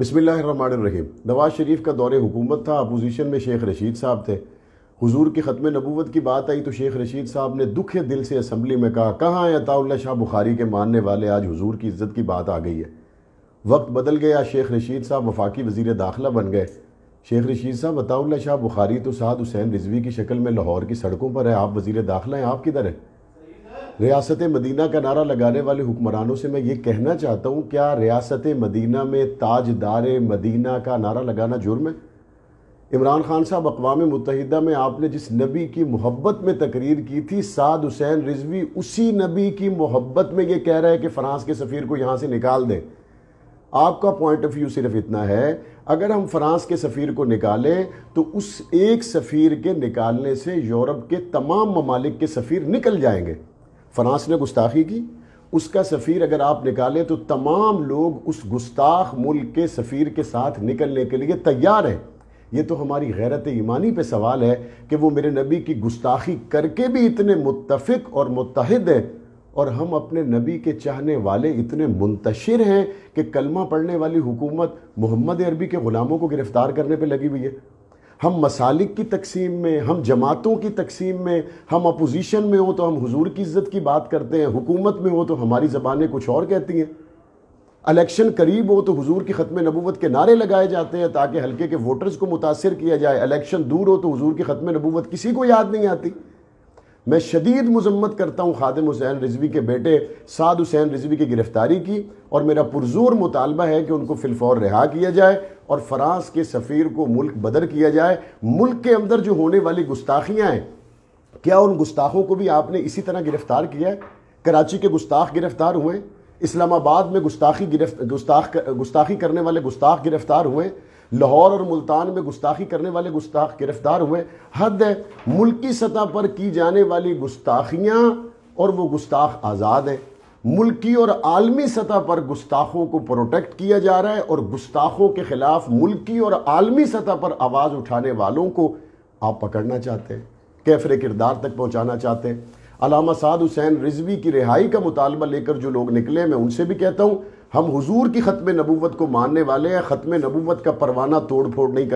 बसमीम नवाज़ शरीफ का दौरे हुकूमत था अपोजिशन में शेख रशीद साहब थे हुजूर की ख़त्म नबूवत की बात आई तो शेख रशीद साहब ने दुखे दिल से असम्बली में कहा कहाँ अताउल्ला शाह बुखारी के मानने वाले आज हुजूर की इज्जत की बात आ गई है वक्त बदल गया शेख रशीद साहब वफाकी वजीर दाखिला बन गए शेख रशीद साहब अताउल्ला शाह बुखारी तो साद हुसैन रिजवी की शक्ल में लाहौर की सड़कों पर है आप वजीर दाखिला हैं आप किधर हैं रियासत मदीना का नारा लगाने वाले हुक्मरानों से मैं ये कहना चाहता हूँ क्या रियासत मदीना में ताजदार मदीना का नारा लगाना जुर्म है इमरान खान साहब अकवा मुतहदा में आपने जिस नबी की मोहब्बत में तकरीर की थी साद हुसैन रिजवी उसी नबी की मोहब्बत में ये कह रहा है कि फ्रांस के सफ़ीर को यहाँ से निकाल दें आपका पॉइंट ऑफ व्यू सिर्फ इतना है अगर हम फ्रांस के सफ़ीर को निकालें तो उस एक सफ़ीर के निकालने से यूरोप के तमाम ममालिक के सफ़ीर निकल जाएंगे फ्रांस ने गुस्ताखी की उसका सफ़ीर अगर आप निकालें तो तमाम लोग उस गुस्ताख मुल्क के सफ़ीर के साथ निकलने के लिए तैयार हैं ये तो हमारी गैरत ईमानी पे सवाल है कि वो मेरे नबी की गुस्ताखी करके भी इतने मुतफिक और मुतहद हैं और हम अपने नबी के चाहने वाले इतने मुंतशिर हैं कि कलमा पढ़ने वाली हुकूमत मोहम्मद अरबी के ग़ुलामों को गिरफ़्तार करने पर लगी हुई है हम मसालिक की तकसीम में हम जमातों की तकसीम में हम अपोजिशन में हो तो हम हुजूर की इज्जत की बात करते हैं हुकूमत में हो तो हमारी ज़बानें कुछ और कहती हैं इलेक्शन करीब हो तो हुजूर की ख़त्म नबूवत के नारे लगाए जाते हैं ताकि हल्के के वोटर्स को मुतासर किया जाए इलेक्शन दूर हो तो हुजूर की ख़त्म नबूवत किसी को याद नहीं आती मैं शदीद मजम्मत करता हूँ खादम हुसैन रिजवी के बेटे साद हुसैन रिजवी की गिरफ्तारी की और मेरा पुरजोर मुतालबा है कि उनको फिलफौर रिहा किया जाए और फ्रांस के सफ़ीर को मुल्क बदर किया जाए मुल्क के अंदर जो होने वाली गुस्ताखियाँ हैं क्या उन गुस्ताखों को भी आपने इसी तरह गिरफ़्तार किया है कराची के गुस्ताख गिरफ़्तार हुए इस्लामाबाद में गुस्ताखी गिरफ्त गुस्ताख गुस्ताखी करने वाले गुस्ताख गिरफ़्तार हुए लाहौर और मुल्तान में गुस्ताखी करने वाले गुस्ताख गिरफ्तार हुए हद है मुल्की सतह पर की जाने वाली गुस्ताखियाँ और वो गुस्ताख आज़ाद हैं मुल्की और आलमी सतह पर गुस्ताखों को प्रोटेक्ट किया जा रहा है और गुस्ताखों के ख़िलाफ़ मुल्की और आलमी सतह पर आवाज़ उठाने वालों को आप पकड़ना चाहते हैं कैफरे किरदार तक पहुँचाना चाहते हैं अलामा साद हुसैन रिजवी की रिहाई का मुतालबा लेकर जो लोग निकले मैं उनसे भी कहता हूँ हम हुजूर की ख़त्म नबूवत को मानने वाले हैं ख़त्म नबूवत का परवाना तोड़ फोड़ नहीं कर